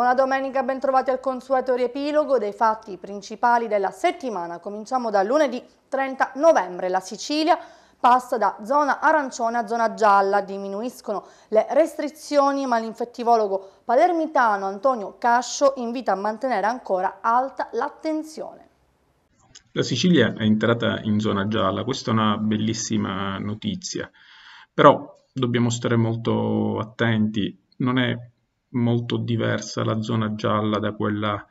Buona domenica, bentrovati al consueto riepilogo dei fatti principali della settimana. Cominciamo da lunedì 30 novembre. La Sicilia passa da zona arancione a zona gialla, diminuiscono le restrizioni ma l'infettivologo palermitano Antonio Cascio invita a mantenere ancora alta l'attenzione. La Sicilia è entrata in zona gialla, questa è una bellissima notizia, però dobbiamo stare molto attenti, non è molto diversa la zona gialla da quella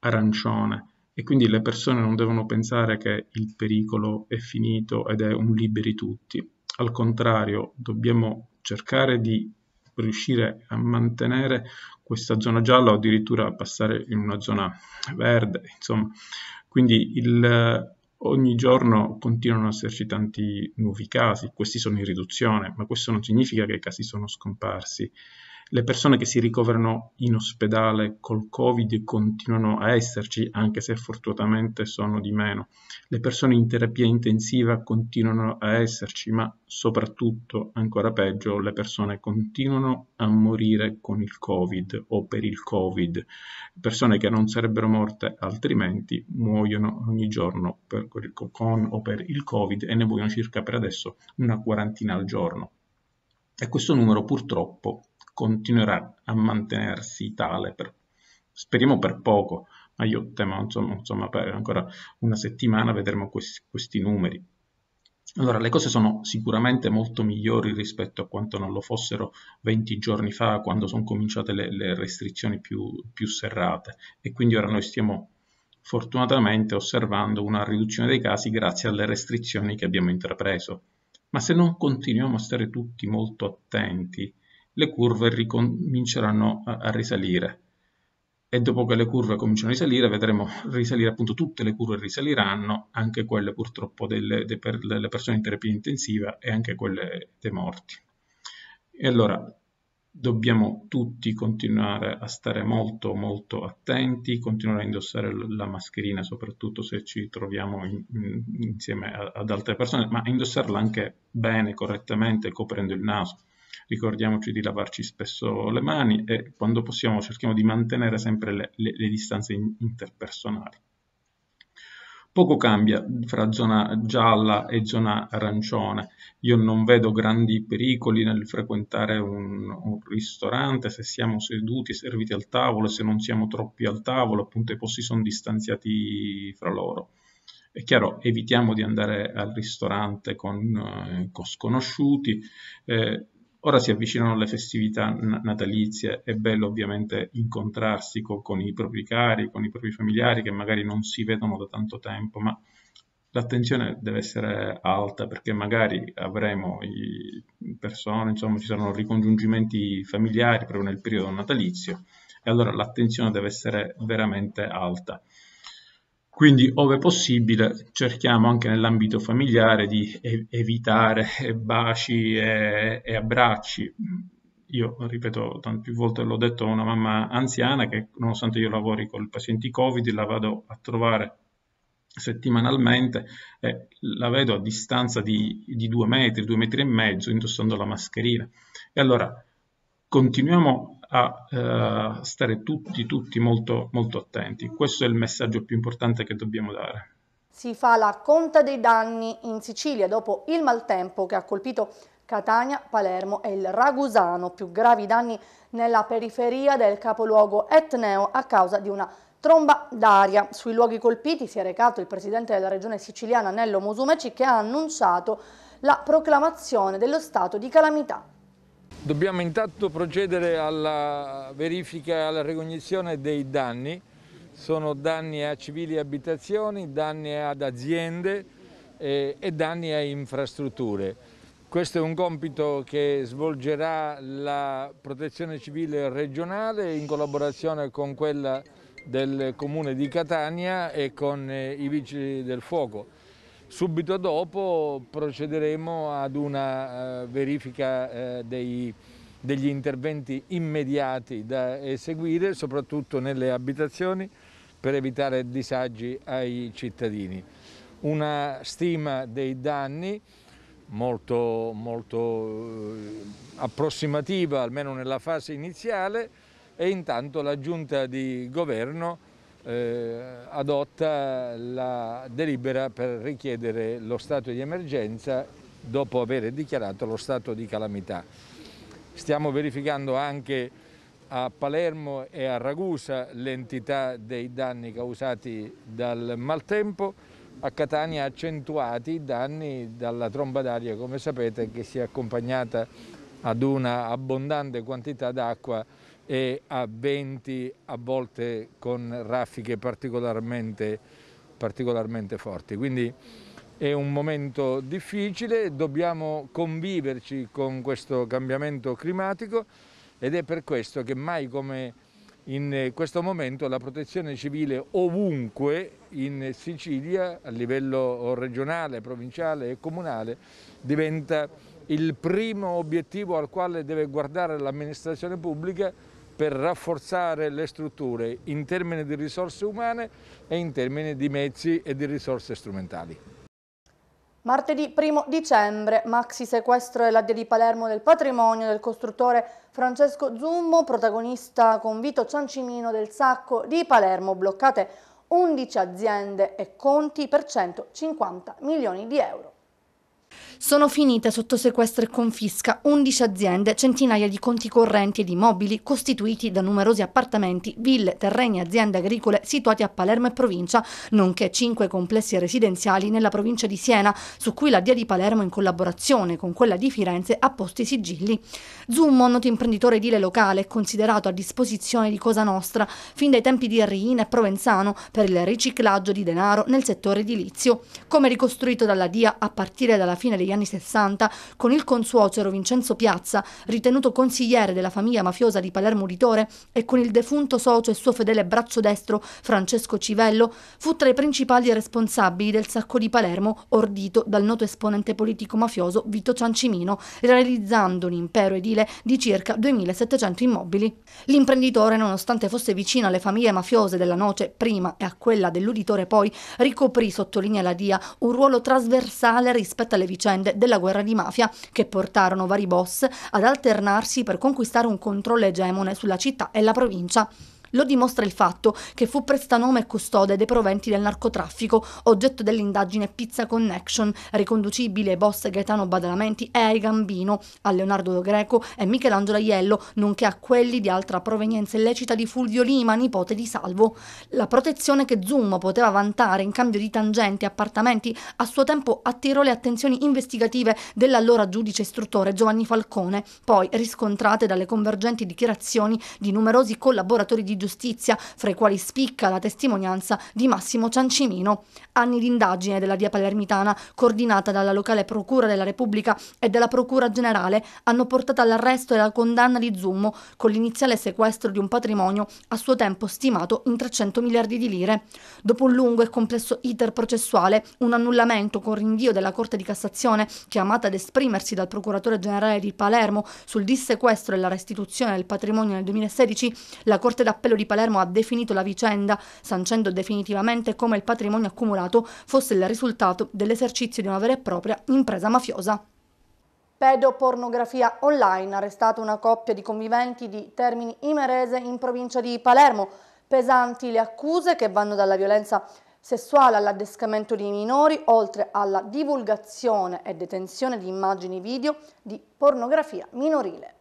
arancione e quindi le persone non devono pensare che il pericolo è finito ed è un liberi tutti. Al contrario, dobbiamo cercare di riuscire a mantenere questa zona gialla o addirittura passare in una zona verde, insomma. Quindi il, ogni giorno continuano ad esserci tanti nuovi casi, questi sono in riduzione, ma questo non significa che i casi sono scomparsi le persone che si ricoverano in ospedale col Covid continuano a esserci, anche se fortunatamente sono di meno. Le persone in terapia intensiva continuano a esserci, ma soprattutto, ancora peggio, le persone continuano a morire con il Covid o per il Covid. Persone che non sarebbero morte altrimenti muoiono ogni giorno per, con o per il Covid e ne muoiono circa per adesso una quarantina al giorno. E questo numero purtroppo continuerà a mantenersi tale per, speriamo per poco, ma io temo insomma, insomma per ancora una settimana vedremo questi, questi numeri. Allora, le cose sono sicuramente molto migliori rispetto a quanto non lo fossero 20 giorni fa, quando sono cominciate le, le restrizioni più, più, serrate. E quindi ora noi stiamo fortunatamente osservando una riduzione dei casi grazie alle restrizioni che abbiamo intrapreso. Ma se non continuiamo a stare tutti molto attenti, le curve ricominceranno a, a risalire e dopo che le curve cominciano a risalire vedremo risalire appunto tutte le curve risaliranno anche quelle purtroppo delle, delle persone in terapia intensiva e anche quelle dei morti e allora dobbiamo tutti continuare a stare molto molto attenti continuare a indossare la mascherina soprattutto se ci troviamo in, in, insieme a, ad altre persone ma indossarla anche bene correttamente coprendo il naso ricordiamoci di lavarci spesso le mani e quando possiamo cerchiamo di mantenere sempre le, le, le distanze in, interpersonali. Poco cambia fra zona gialla e zona arancione. Io non vedo grandi pericoli nel frequentare un, un, ristorante, se siamo seduti, e serviti al tavolo, se non siamo troppi al tavolo, appunto i posti sono distanziati fra loro. È chiaro, evitiamo di andare al ristorante con, eh, con sconosciuti, eh, Ora si avvicinano le festività natalizie, è bello ovviamente incontrarsi con, con, i propri cari, con i propri familiari che magari non si vedono da tanto tempo, ma l'attenzione deve essere alta perché magari avremo persone, insomma ci saranno ricongiungimenti familiari proprio nel periodo natalizio e allora l'attenzione deve essere veramente alta. Quindi, ove possibile, cerchiamo anche nell'ambito familiare di evitare eh, baci e, e abbracci. Io ripeto, più volte l'ho detto a una mamma anziana che, nonostante io lavori con i pazienti Covid, la vado a trovare settimanalmente e la vedo a distanza di, di due metri, due metri e mezzo, indossando la mascherina. E allora continuiamo a eh, stare tutti, tutti molto, molto attenti. Questo è il messaggio più importante che dobbiamo dare. Si fa la conta dei danni in Sicilia dopo il maltempo che ha colpito Catania, Palermo e il Ragusano, più gravi danni nella periferia del capoluogo etneo a causa di una tromba d'aria. Sui luoghi colpiti si è recato il presidente della regione siciliana Nello Musumeci che ha annunciato la proclamazione dello stato di calamità. Dobbiamo intanto procedere alla verifica e alla ricognizione dei danni. Sono danni a civili abitazioni, danni ad aziende e, eh, e danni a infrastrutture. Questo è un compito che svolgerà la protezione civile regionale in collaborazione con quella del comune di Catania e con eh, i vigili del fuoco. Subito dopo procederemo ad una eh, verifica eh, dei, degli interventi immediati da eseguire, soprattutto nelle abitazioni, per evitare disagi ai cittadini. Una stima dei danni molto, molto eh, approssimativa, almeno nella fase iniziale, e intanto la Giunta di Governo eh, adotta la delibera per richiedere lo stato di emergenza dopo aver dichiarato lo stato di calamità. Stiamo verificando anche a Palermo e a Ragusa l'entità dei danni causati dal maltempo, a Catania accentuati i danni dalla tromba d'aria, come sapete, che si è accompagnata ad una abbondante quantità d'acqua e a venti a volte con raffiche particolarmente, particolarmente forti. Quindi è un momento difficile, dobbiamo conviverci con questo cambiamento climatico ed è per questo che mai come in questo momento la protezione civile ovunque in Sicilia a livello regionale, provinciale e comunale diventa il primo obiettivo al quale deve guardare l'amministrazione pubblica per rafforzare le strutture in termini di risorse umane e in termini di mezzi e di risorse strumentali. Martedì 1 dicembre, maxi sequestro e l'addio di Palermo del patrimonio del costruttore Francesco Zummo, protagonista con Vito Ciancimino del sacco di Palermo, bloccate 11 aziende e conti per 150 milioni di euro. Sono finite sotto sequestro e confisca 11 aziende, centinaia di conti correnti ed immobili costituiti da numerosi appartamenti, ville, terreni e aziende agricole situati a Palermo e provincia, nonché 5 complessi residenziali nella provincia di Siena, su cui la Dia di Palermo in collaborazione con quella di Firenze ha posto i sigilli. Zummo, noto imprenditore edile locale, è considerato a disposizione di Cosa Nostra fin dai tempi di Riina e Provenzano per il riciclaggio di denaro nel settore edilizio, come ricostruito dalla Dia a partire dalla fine dei degli anni 60 con il consuocero Vincenzo Piazza, ritenuto consigliere della famiglia mafiosa di Palermo Uditore, e con il defunto socio e suo fedele braccio destro Francesco Civello, fu tra i principali responsabili del sacco di Palermo ordito dal noto esponente politico mafioso Vito Ciancimino, realizzando un impero edile di circa 2700 immobili. L'imprenditore, nonostante fosse vicino alle famiglie mafiose della noce prima e a quella dell'uditore poi, ricoprì, sottolinea la DIA, un ruolo trasversale rispetto alle vicende vicende della guerra di mafia che portarono vari boss ad alternarsi per conquistare un controllo egemone sulla città e la provincia. Lo dimostra il fatto che fu prestanome e custode dei proventi del narcotraffico, oggetto dell'indagine Pizza Connection, riconducibile ai boss Gaetano Badalamenti e ai Gambino, a Leonardo Greco e Michelangelo Aiello, nonché a quelli di altra provenienza illecita di Fulvio Lima, nipote di Salvo. La protezione che Zummo poteva vantare in cambio di tangenti e appartamenti a suo tempo attirò le attenzioni investigative dell'allora giudice istruttore Giovanni Falcone, poi riscontrate dalle convergenti dichiarazioni di numerosi collaboratori di giustizia, fra i quali spicca la testimonianza di Massimo Ciancimino. Anni di indagine della Via Palermitana, coordinata dalla locale Procura della Repubblica e dalla Procura Generale, hanno portato all'arresto e alla condanna di Zummo con l'iniziale sequestro di un patrimonio a suo tempo stimato in 300 miliardi di lire. Dopo un lungo e complesso iter processuale, un annullamento con rinvio della Corte di Cassazione, chiamata ad esprimersi dal Procuratore Generale di Palermo sul dissequestro e la restituzione del patrimonio nel 2016, la Corte d'Appello L'appello di Palermo ha definito la vicenda, sancendo definitivamente come il patrimonio accumulato fosse il risultato dell'esercizio di una vera e propria impresa mafiosa. Pedopornografia online, arrestata una coppia di conviventi di Termini Imerese in provincia di Palermo. Pesanti le accuse che vanno dalla violenza sessuale all'addescamento di minori, oltre alla divulgazione e detenzione di immagini video di pornografia minorile.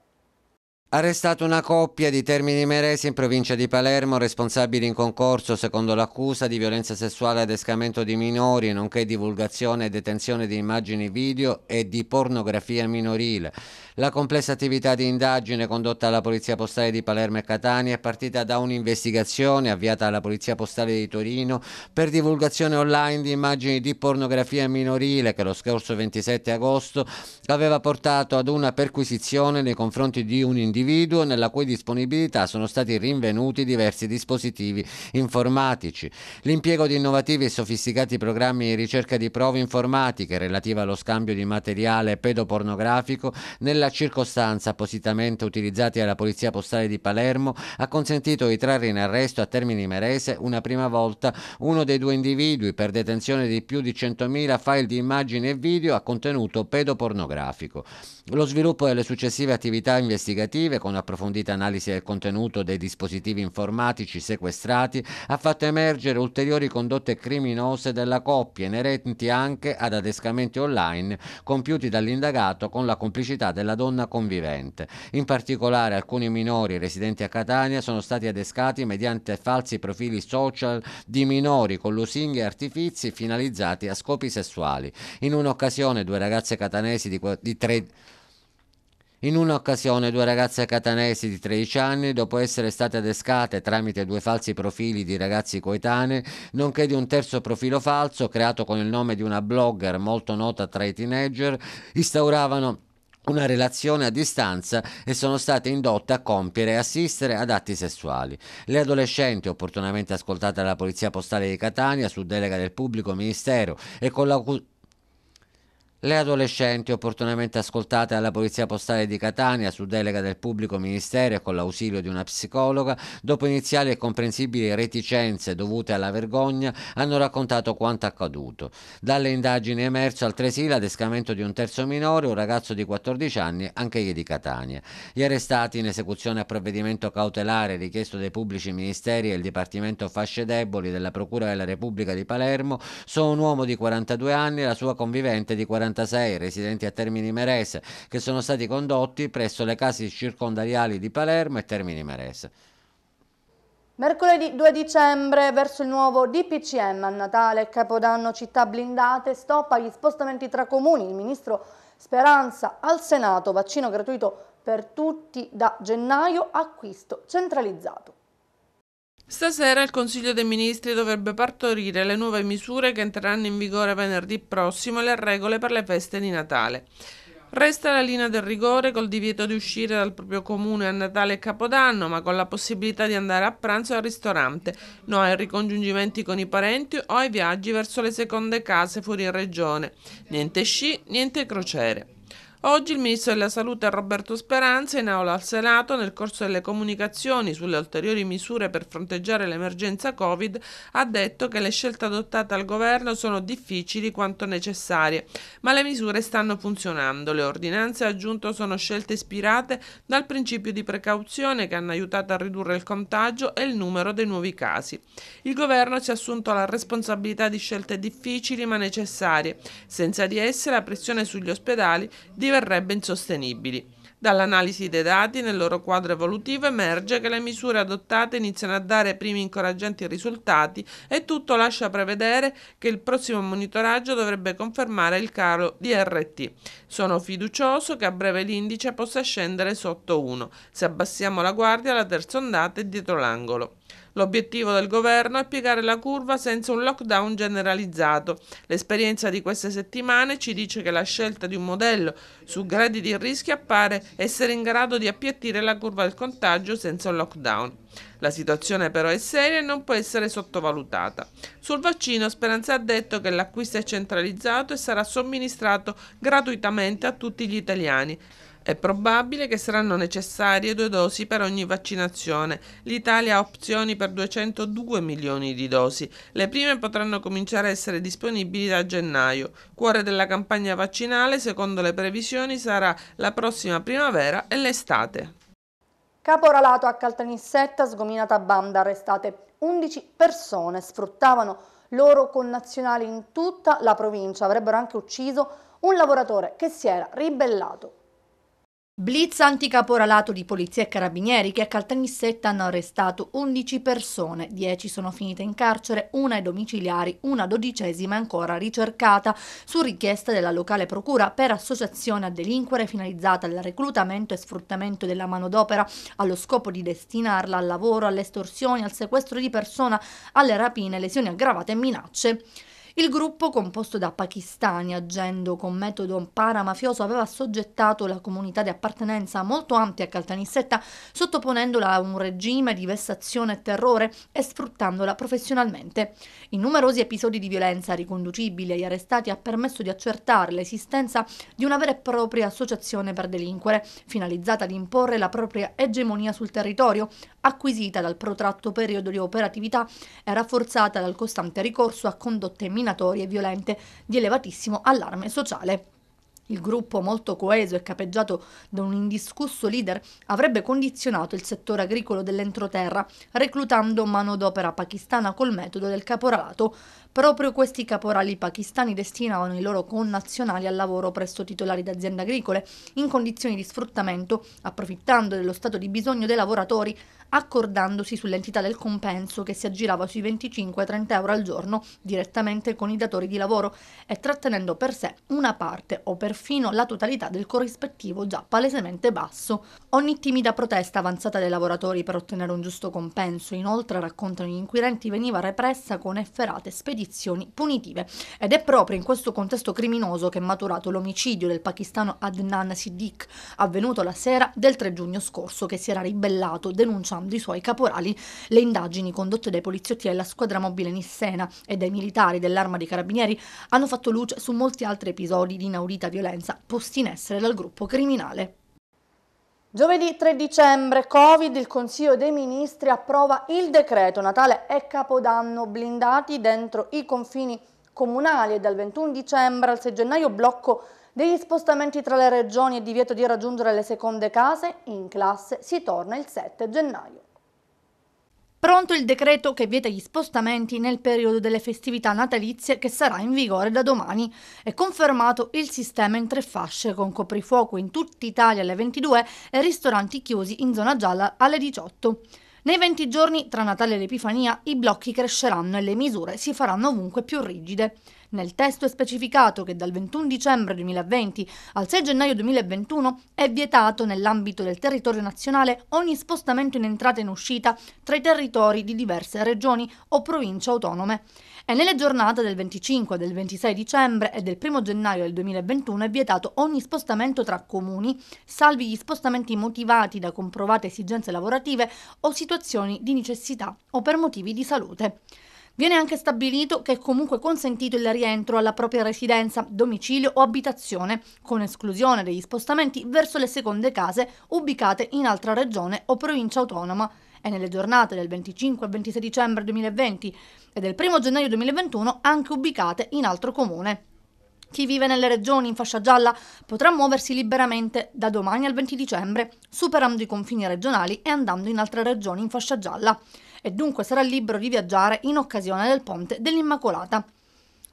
Arrestato una coppia di Termini Meresi in provincia di Palermo, responsabili in concorso secondo l'accusa di violenza sessuale ad escamento di minori, nonché divulgazione e detenzione di immagini video e di pornografia minorile. La complessa attività di indagine condotta alla Polizia Postale di Palermo e Catania è partita da un'investigazione avviata alla Polizia Postale di Torino per divulgazione online di immagini di pornografia minorile che lo scorso 27 agosto aveva portato ad una perquisizione nei confronti di un individuo individuo nella cui disponibilità sono stati rinvenuti diversi dispositivi informatici. L'impiego di innovativi e sofisticati programmi di ricerca di prove informatiche relativa allo scambio di materiale pedopornografico nella circostanza appositamente utilizzati dalla Polizia Postale di Palermo ha consentito di trarre in arresto a Termini Merese una prima volta uno dei due individui per detenzione di più di 100.000 file di immagini e video a contenuto pedopornografico. Lo sviluppo delle successive attività investigative operative con approfondita analisi del contenuto dei dispositivi informatici sequestrati ha fatto emergere ulteriori condotte criminose della coppia inerenti anche ad adescamenti online compiuti dall'indagato con la complicità della donna convivente. In particolare alcuni minori residenti a Catania sono stati adescati mediante falsi profili social di minori con lusinghe e artifizi finalizzati a scopi sessuali. In un'occasione due ragazze catanesi di, di tre in un'occasione due ragazze catanesi di 13 anni, dopo essere state adescate tramite due falsi profili di ragazzi coetanei, nonché di un terzo profilo falso creato con il nome di una blogger molto nota tra i teenager, instauravano una relazione a distanza e sono state indotte a compiere e assistere ad atti sessuali. Le adolescenti, opportunamente ascoltate dalla Polizia Postale di Catania su delega del pubblico ministero e con la le adolescenti opportunamente ascoltate dalla Polizia Postale di Catania su delega del pubblico ministero e con l'ausilio di una psicologa, dopo iniziali e comprensibili reticenze dovute alla vergogna, hanno raccontato quanto accaduto. Dalle indagini è emerso altresì l'adescamento di un terzo minore, un ragazzo di 14 anni, anche egli di Catania. Gli arrestati in esecuzione a provvedimento cautelare richiesto dai pubblici ministeri e il Dipartimento Fasce Deboli della Procura della Repubblica di Palermo sono un uomo di 42 anni e la sua convivente di 42 anni. 146 residenti a Termini Merese che sono stati condotti presso le case circondariali di Palermo e Termini Merese. Mercoledì 2 dicembre, verso il nuovo DPCM a Natale Capodanno città blindate, stop agli spostamenti tra comuni. Il ministro Speranza al Senato, vaccino gratuito per tutti da gennaio, acquisto centralizzato. Stasera il Consiglio dei Ministri dovrebbe partorire le nuove misure che entreranno in vigore venerdì prossimo e le regole per le feste di Natale. Resta la linea del rigore col divieto di uscire dal proprio comune a Natale e Capodanno, ma con la possibilità di andare a pranzo al ristorante, no ai ricongiungimenti con i parenti o ai viaggi verso le seconde case fuori in regione. Niente sci, niente crociere. Oggi il Ministro della Salute Roberto Speranza in aula al Senato nel corso delle comunicazioni sulle ulteriori misure per fronteggiare l'emergenza Covid ha detto che le scelte adottate al governo sono difficili quanto necessarie, ma le misure stanno funzionando. Le ordinanze aggiunto sono scelte ispirate dal principio di precauzione che hanno aiutato a ridurre il contagio e il numero dei nuovi casi. Il governo si è assunto la responsabilità di scelte difficili ma necessarie. Senza di esse la pressione sugli ospedali diventa diverrebbe insostenibili. Dall'analisi dei dati nel loro quadro evolutivo emerge che le misure adottate iniziano a dare primi incoraggianti risultati e tutto lascia prevedere che il prossimo monitoraggio dovrebbe confermare il calo di RT. Sono fiducioso che a breve l'indice possa scendere sotto 1. Se abbassiamo la guardia la terza ondata è dietro l'angolo. L'obiettivo del governo è piegare la curva senza un lockdown generalizzato. L'esperienza di queste settimane ci dice che la scelta di un modello su gradi di rischio appare essere in grado di appiattire la curva del contagio senza un lockdown. La situazione però è seria e non può essere sottovalutata. Sul vaccino Speranza ha detto che l'acquisto è centralizzato e sarà somministrato gratuitamente a tutti gli italiani. È probabile che saranno necessarie due dosi per ogni vaccinazione. L'Italia ha opzioni per 202 milioni di dosi. Le prime potranno cominciare a essere disponibili da gennaio. Cuore della campagna vaccinale, secondo le previsioni, sarà la prossima primavera e l'estate. Caporalato a Caltanissetta, sgominata banda, arrestate 11 persone, sfruttavano loro connazionali in tutta la provincia, avrebbero anche ucciso un lavoratore che si era ribellato Blitz anticaporalato di polizia e carabinieri che a Caltanissetta hanno arrestato 11 persone, 10 sono finite in carcere, una è domiciliari, una dodicesima è ancora ricercata, su richiesta della locale procura per associazione a delinquere finalizzata al reclutamento e sfruttamento della manodopera allo scopo di destinarla al lavoro, alle estorsioni, al sequestro di persona, alle rapine, lesioni aggravate e minacce. Il gruppo, composto da pakistani agendo con metodo paramafioso, aveva soggettato la comunità di appartenenza molto ampia a Caltanissetta, sottoponendola a un regime di vessazione e terrore e sfruttandola professionalmente. In numerosi episodi di violenza riconducibili agli arrestati ha permesso di accertare l'esistenza di una vera e propria associazione per delinquere, finalizzata ad imporre la propria egemonia sul territorio, acquisita dal protratto periodo di operatività e rafforzata dal costante ricorso a condotte minacciose discriminatorie e violente di elevatissimo allarme sociale. Il gruppo, molto coeso e capeggiato da un indiscusso leader, avrebbe condizionato il settore agricolo dell'entroterra, reclutando manodopera pakistana col metodo del caporalato. Proprio questi caporali pakistani destinavano i loro connazionali al lavoro presso titolari d'aziende agricole in condizioni di sfruttamento, approfittando dello stato di bisogno dei lavoratori, accordandosi sull'entità del compenso che si aggirava sui 25-30 euro al giorno direttamente con i datori di lavoro e trattenendo per sé una parte o perfino la totalità del corrispettivo già palesemente basso. Ogni timida protesta avanzata dai lavoratori per ottenere un giusto compenso, inoltre raccontano gli inquirenti, veniva repressa con efferate spedizioni giurisdizioni punitive. Ed è proprio in questo contesto criminoso che è maturato l'omicidio del pakistano Adnan Siddiq, avvenuto la sera del 3 giugno scorso, che si era ribellato denunciando i suoi caporali le indagini condotte dai poliziotti della squadra mobile Nissena e dai militari dell'arma dei carabinieri hanno fatto luce su molti altri episodi di inaudita violenza posti in essere dal gruppo criminale. Giovedì 3 dicembre, Covid, il Consiglio dei Ministri approva il decreto Natale e Capodanno blindati dentro i confini comunali e dal 21 dicembre al 6 gennaio blocco degli spostamenti tra le regioni e divieto di raggiungere le seconde case in classe si torna il 7 gennaio. Pronto il decreto che vieta gli spostamenti nel periodo delle festività natalizie che sarà in vigore da domani. È confermato il sistema in tre fasce con coprifuoco in tutta Italia alle 22 e ristoranti chiusi in zona gialla alle 18. Nei 20 giorni tra Natale e l'Epifania i blocchi cresceranno e le misure si faranno ovunque più rigide. Nel testo è specificato che dal 21 dicembre 2020 al 6 gennaio 2021 è vietato nell'ambito del territorio nazionale ogni spostamento in entrata e in uscita tra i territori di diverse regioni o province autonome. E nelle giornate del 25, del 26 dicembre e del 1 gennaio del 2021 è vietato ogni spostamento tra comuni, salvi gli spostamenti motivati da comprovate esigenze lavorative o situazioni di necessità o per motivi di salute. Viene anche stabilito che è comunque consentito il rientro alla propria residenza, domicilio o abitazione, con esclusione degli spostamenti verso le seconde case ubicate in altra regione o provincia autonoma e nelle giornate del 25 e 26 dicembre 2020 e del 1 gennaio 2021 anche ubicate in altro comune. Chi vive nelle regioni in fascia gialla potrà muoversi liberamente da domani al 20 dicembre, superando i confini regionali e andando in altre regioni in fascia gialla e dunque sarà libero di viaggiare in occasione del ponte dell'Immacolata.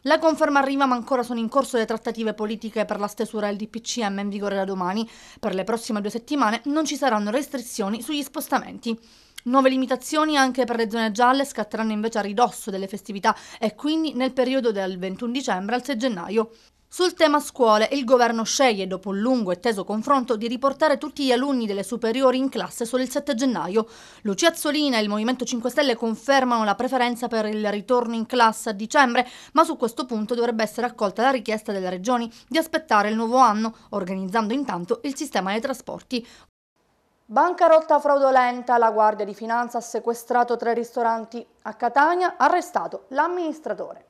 La conferma arriva ma ancora sono in corso le trattative politiche per la stesura del DPCM in vigore da domani. Per le prossime due settimane non ci saranno restrizioni sugli spostamenti. Nuove limitazioni anche per le zone gialle scatteranno invece a ridosso delle festività e quindi nel periodo dal 21 dicembre al 6 gennaio. Sul tema scuole, il governo sceglie, dopo un lungo e teso confronto, di riportare tutti gli alunni delle superiori in classe solo il 7 gennaio. Lucia Azzolina e il Movimento 5 Stelle confermano la preferenza per il ritorno in classe a dicembre, ma su questo punto dovrebbe essere accolta la richiesta delle regioni di aspettare il nuovo anno, organizzando intanto il sistema dei trasporti. Bancarotta fraudolenta, la Guardia di Finanza ha sequestrato tre ristoranti. A Catania arrestato l'amministratore.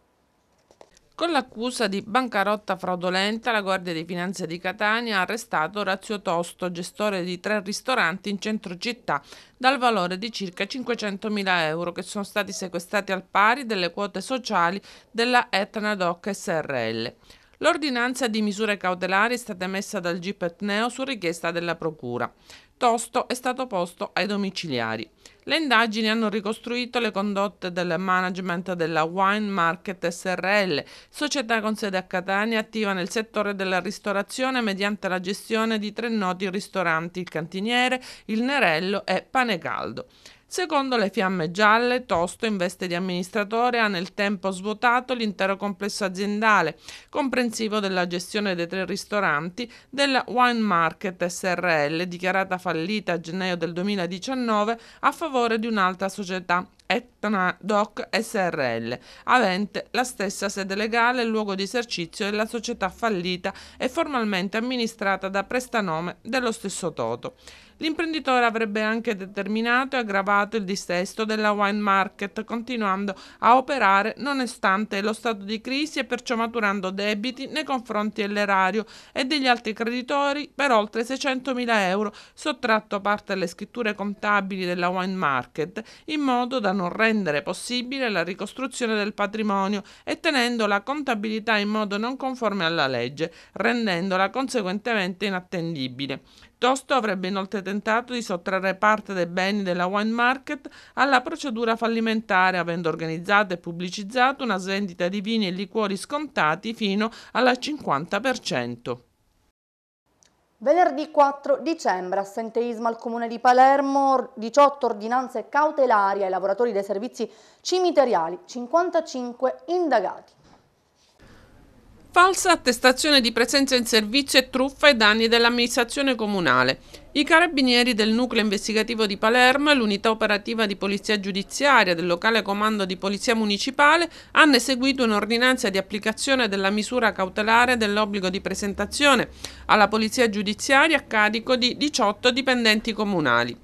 Con l'accusa di bancarotta fraudolenta, la Guardia di Finanza di Catania ha arrestato Razio Tosto, gestore di tre ristoranti in centro città, dal valore di circa 500.000 euro che sono stati sequestrati al pari delle quote sociali della Etna Doc SRL. L'ordinanza di misure cautelari è stata emessa dal GIP Etneo su richiesta della Procura. Tosto è stato posto ai domiciliari. Le indagini hanno ricostruito le condotte del management della Wine Market SRL, società con sede a Catania attiva nel settore della ristorazione mediante la gestione di tre noti ristoranti, il Cantiniere, il Nerello e Pane Caldo. Secondo le fiamme gialle, Tosto in veste di amministratore ha nel tempo svuotato l'intero complesso aziendale, comprensivo della gestione dei tre ristoranti, della Wine Market SRL, dichiarata fallita a gennaio del 2019 a favore di un'altra società, Etna Doc SRL, avente la stessa sede legale e luogo di esercizio della società fallita e formalmente amministrata da prestanome dello stesso Toto. L'imprenditore avrebbe anche determinato e aggravato il distesto della wine market, continuando a operare nonostante lo stato di crisi e perciò maturando debiti nei confronti dell'erario e degli altri creditori per oltre 600.000 euro, sottratto parte alle scritture contabili della wine market, in modo da non rendere possibile la ricostruzione del patrimonio e tenendo la contabilità in modo non conforme alla legge, rendendola conseguentemente inattendibile. Piuttosto avrebbe inoltre tentato di sottrarre parte dei beni della Wine Market alla procedura fallimentare, avendo organizzato e pubblicizzato una svendita di vini e liquori scontati fino alla 50%. Venerdì 4 dicembre, assenteismo al Comune di Palermo, 18 ordinanze cautelari ai lavoratori dei servizi cimiteriali, 55 indagati. Falsa attestazione di presenza in servizio e truffa ai danni dell'amministrazione comunale. I carabinieri del nucleo investigativo di Palermo e l'unità operativa di polizia giudiziaria del locale comando di polizia municipale hanno eseguito un'ordinanza di applicazione della misura cautelare dell'obbligo di presentazione alla polizia giudiziaria a carico di 18 dipendenti comunali.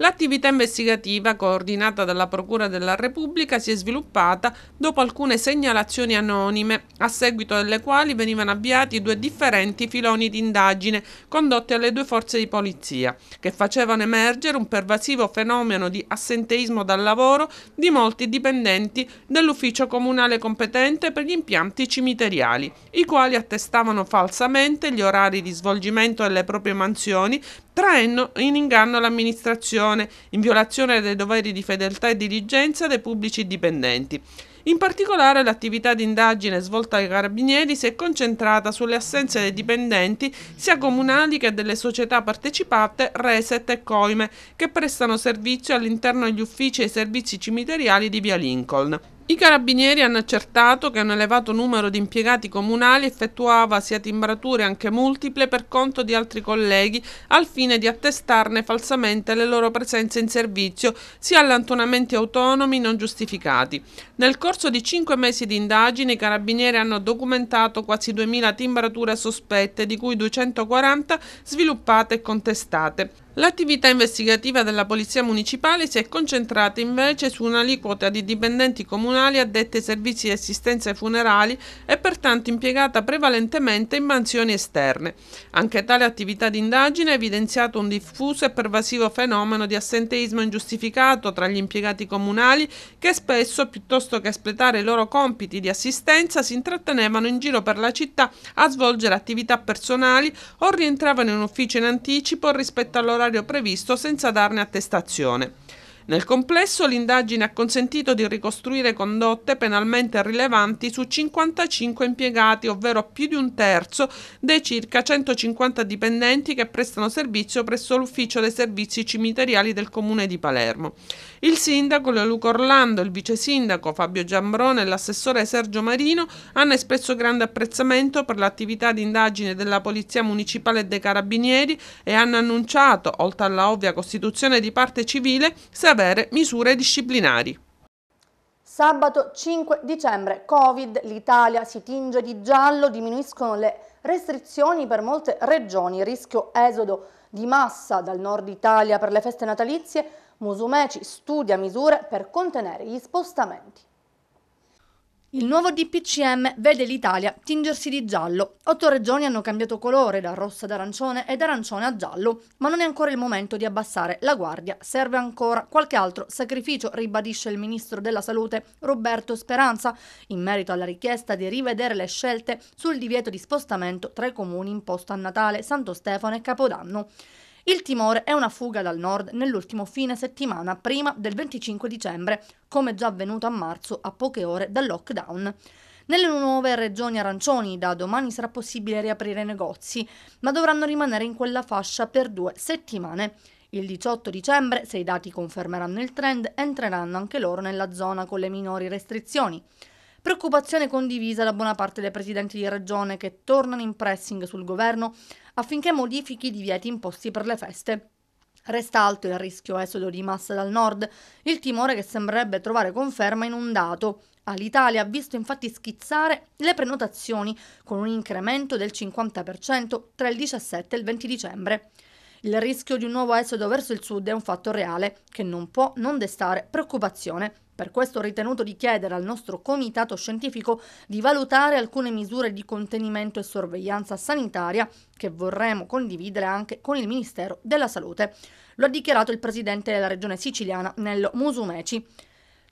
L'attività investigativa, coordinata dalla Procura della Repubblica, si è sviluppata dopo alcune segnalazioni anonime, a seguito delle quali venivano avviati due differenti filoni di indagine condotti alle due forze di polizia, che facevano emergere un pervasivo fenomeno di assenteismo dal lavoro di molti dipendenti dell'ufficio comunale competente per gli impianti cimiteriali, i quali attestavano falsamente gli orari di svolgimento delle proprie mansioni, traendo in inganno l'amministrazione amministrazione in violazione dei doveri di fedeltà e diligenza dei pubblici dipendenti. In particolare l'attività di indagine svolta dai carabinieri si è concentrata sulle assenze dei dipendenti sia comunali che delle società partecipate Reset e Coime che prestano servizio all'interno degli uffici e servizi cimiteriali di Via Lincoln. I carabinieri hanno accertato che un elevato numero di impiegati comunali effettuava sia timbrature anche multiple per conto di altri colleghi al fine di attestarne falsamente le loro presenze in servizio sia allantonamenti autonomi non giustificati. Nel corso di cinque mesi di indagine i carabinieri hanno documentato quasi 2.000 timbrature sospette di cui 240 sviluppate e contestate. L'attività investigativa della Polizia Municipale si è concentrata invece su un'aliquota di dipendenti comunali addette ai servizi di assistenza ai funerali e pertanto impiegata prevalentemente in mansioni esterne. Anche tale attività di indagine ha evidenziato un diffuso e pervasivo fenomeno di assenteismo ingiustificato tra gli impiegati comunali che spesso, piuttosto che espletare i loro compiti di assistenza, si intrattenevano in giro per la città a svolgere attività personali o rientravano in ufficio in anticipo rispetto al loro all'orario previsto senza darne attestazione. Nel complesso l'indagine ha consentito di ricostruire condotte penalmente rilevanti su 55 impiegati, ovvero più di un terzo dei circa 150 dipendenti che prestano servizio presso l'ufficio dei servizi cimiteriali del comune di Palermo. Il sindaco Leoluco Orlando, il vice sindaco Fabio Giambrone e l'assessore Sergio Marino hanno espresso grande apprezzamento per l'attività di indagine della Polizia Municipale e dei Carabinieri e hanno annunciato, oltre alla ovvia costituzione di parte civile, avere misure disciplinari. Sabato 5 dicembre, Covid, l'Italia si tinge di giallo, diminuiscono le restrizioni per molte regioni, rischio esodo di massa dal nord Italia per le feste natalizie, Musumeci studia misure per contenere gli spostamenti. Il nuovo DPCM vede l'Italia tingersi di giallo. Otto regioni hanno cambiato colore da rossa ad arancione e da arancione a giallo, ma non è ancora il momento di abbassare la guardia. Serve ancora qualche altro sacrificio, ribadisce il ministro della Salute Roberto Speranza, in merito alla richiesta di rivedere le scelte sul divieto di spostamento tra i comuni imposto a Natale, Santo Stefano e Capodanno. Il timore è una fuga dal nord nell'ultimo fine settimana prima del 25 dicembre, come già avvenuto a marzo a poche ore dal lockdown. Nelle nuove regioni arancioni da domani sarà possibile riaprire i negozi, ma dovranno rimanere in quella fascia per due settimane. Il 18 dicembre, se i dati confermeranno il trend, entreranno anche loro nella zona con le minori restrizioni. Preoccupazione condivisa da buona parte dei presidenti di regione che tornano in pressing sul governo affinché modifichi i divieti imposti per le feste. Resta alto il rischio esodo di massa dal nord, il timore che sembrerebbe trovare conferma in un dato. All'Italia ha visto infatti schizzare le prenotazioni con un incremento del 50% tra il 17 e il 20 dicembre. Il rischio di un nuovo esodo verso il sud è un fatto reale che non può non destare preoccupazione per questo ho ritenuto di chiedere al nostro comitato scientifico di valutare alcune misure di contenimento e sorveglianza sanitaria che vorremmo condividere anche con il Ministero della Salute. Lo ha dichiarato il presidente della regione siciliana Nello Musumeci.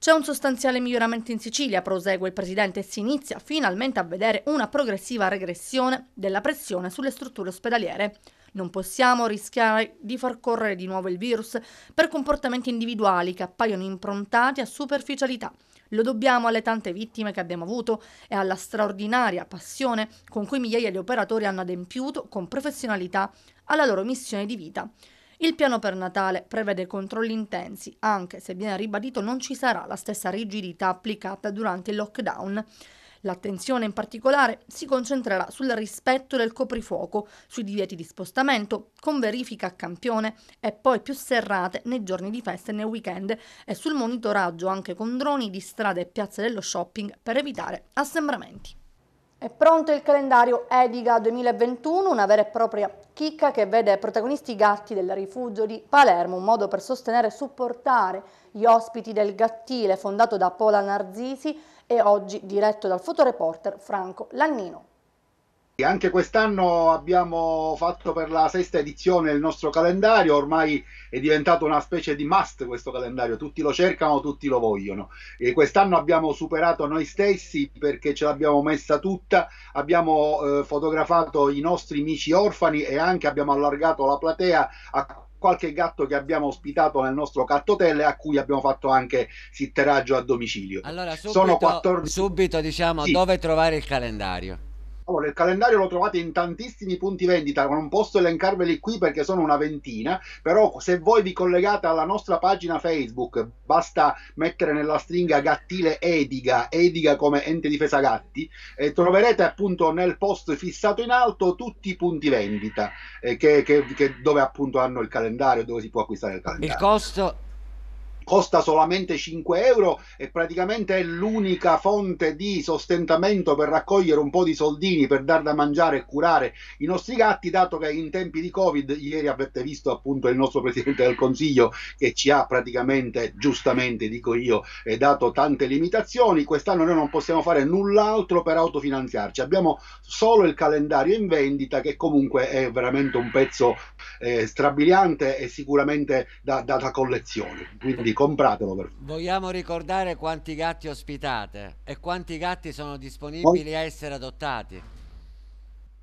C'è un sostanziale miglioramento in Sicilia, prosegue il Presidente, e si inizia finalmente a vedere una progressiva regressione della pressione sulle strutture ospedaliere. Non possiamo rischiare di far correre di nuovo il virus per comportamenti individuali che appaiono improntati a superficialità. Lo dobbiamo alle tante vittime che abbiamo avuto e alla straordinaria passione con cui migliaia di operatori hanno adempiuto con professionalità alla loro missione di vita. Il piano per Natale prevede controlli intensi, anche se viene ribadito non ci sarà la stessa rigidità applicata durante il lockdown. L'attenzione in particolare si concentrerà sul rispetto del coprifuoco, sui divieti di spostamento, con verifica a campione e poi più serrate nei giorni di festa e nei weekend e sul monitoraggio anche con droni di strade e piazze dello shopping per evitare assembramenti. È pronto il calendario Ediga 2021, una vera e propria chicca che vede protagonisti i gatti del rifugio di Palermo, un modo per sostenere e supportare gli ospiti del gattile fondato da Pola Narzisi e oggi diretto dal fotoreporter Franco Lannino. Anche quest'anno abbiamo fatto per la sesta edizione il nostro calendario, ormai è diventato una specie di must questo calendario, tutti lo cercano, tutti lo vogliono. E quest'anno abbiamo superato noi stessi perché ce l'abbiamo messa tutta, abbiamo eh, fotografato i nostri amici orfani e anche abbiamo allargato la platea a qualche gatto che abbiamo ospitato nel nostro cattotelle a cui abbiamo fatto anche sitteraggio a domicilio. Allora subito, 14... subito diciamo sì. dove trovare il calendario. Allora, il calendario lo trovate in tantissimi punti vendita, non posso elencarveli qui perché sono una ventina, però se voi vi collegate alla nostra pagina Facebook, basta mettere nella stringa gattile Ediga, Ediga come ente difesa gatti, e troverete appunto nel post fissato in alto tutti i punti vendita eh, che, che, che dove appunto hanno il calendario, dove si può acquistare il calendario. Il costo costa solamente 5 euro e praticamente è l'unica fonte di sostentamento per raccogliere un po' di soldini per dar da mangiare e curare i nostri gatti, dato che in tempi di Covid, ieri avete visto appunto il nostro Presidente del Consiglio che ci ha praticamente, giustamente dico io, eh, dato tante limitazioni, quest'anno noi non possiamo fare null'altro per autofinanziarci, abbiamo solo il calendario in vendita che comunque è veramente un pezzo eh, strabiliante e sicuramente da, da, da collezione. Quindi compratelo. Per... Vogliamo ricordare quanti gatti ospitate e quanti gatti sono disponibili a essere adottati.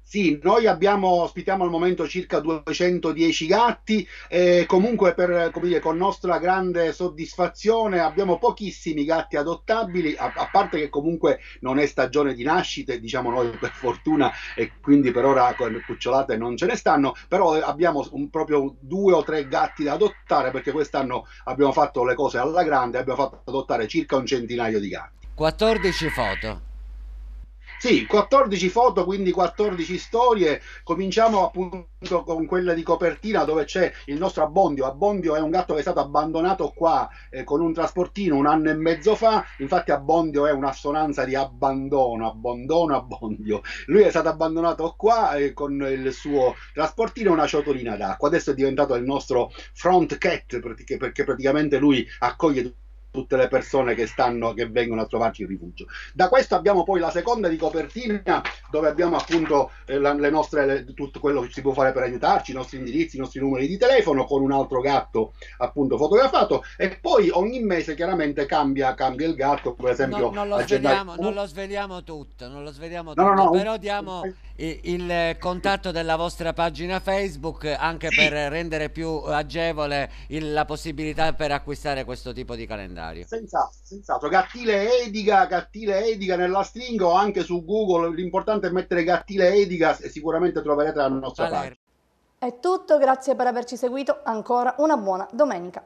Sì, noi abbiamo, ospitiamo al momento circa 210 gatti e comunque per, dire, con nostra grande soddisfazione abbiamo pochissimi gatti adottabili, a, a, parte che comunque non è stagione di nascite, diciamo noi per fortuna e quindi per ora cucciolate non ce ne stanno, però abbiamo un, proprio due o tre gatti da adottare perché quest'anno abbiamo fatto le cose alla grande, abbiamo fatto adottare circa un centinaio di gatti. 14 foto. Sì, 14 foto, quindi 14 storie. Cominciamo appunto con quella di copertina dove c'è il nostro Abbondio. Abbondio è un gatto che è stato abbandonato qua eh, con un trasportino un anno e mezzo fa. Infatti Abbondio è un'assonanza di abbandono, abbandono, abbondio. Lui è stato abbandonato qua eh, con il suo trasportino e una ciotolina d'acqua. Adesso è diventato il nostro front cat perché, perché praticamente lui accoglie tutte le persone che, stanno, che vengono a trovarci in rifugio. Da questo abbiamo poi la seconda di copertina dove abbiamo appunto eh, le nostre, le, tutto quello che si può fare per aiutarci, i nostri indirizzi, i nostri numeri di telefono con un altro gatto appunto fotografato e poi ogni mese chiaramente cambia, cambia il gatto, per esempio... No, non, lo, sveliamo, gennaio... non lo sveliamo tutto, non lo sveliamo tutto, no, no, però diamo... Un il contatto della vostra pagina Facebook anche sì. per rendere più agevole il, la possibilità per acquistare questo tipo di calendario. Senz'altro, senz'altro. Gattile Edica, Gattile Edica nella stringa o anche su Google, l'importante è mettere Gattile Edica e sicuramente troverete la nostra Valer. pagina. È tutto, grazie per averci seguito, ancora una buona domenica.